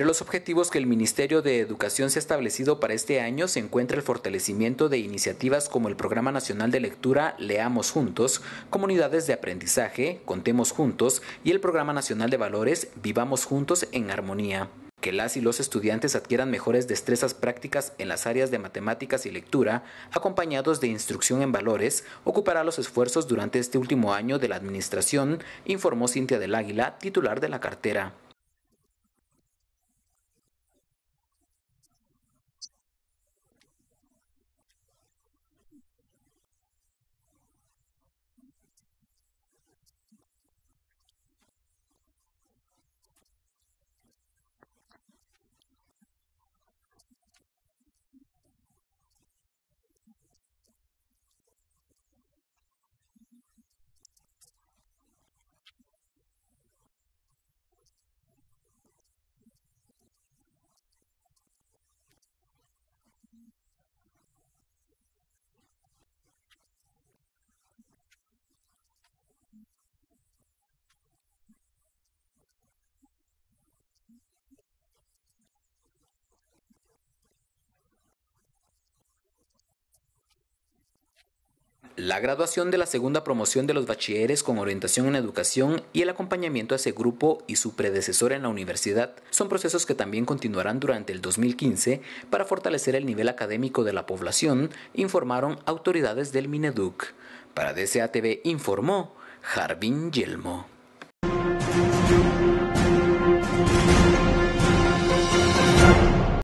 Entre los objetivos que el Ministerio de Educación se ha establecido para este año se encuentra el fortalecimiento de iniciativas como el Programa Nacional de Lectura Leamos Juntos, Comunidades de Aprendizaje, Contemos Juntos y el Programa Nacional de Valores Vivamos Juntos en Armonía que las y los estudiantes adquieran mejores destrezas prácticas en las áreas de matemáticas y lectura, acompañados de instrucción en valores, ocupará los esfuerzos durante este último año de la administración, informó Cintia del Águila, titular de la cartera. La graduación de la segunda promoción de los bachilleres con orientación en educación y el acompañamiento a ese grupo y su predecesor en la universidad son procesos que también continuarán durante el 2015 para fortalecer el nivel académico de la población, informaron autoridades del Mineduc. Para DCATV informó Jardín Yelmo.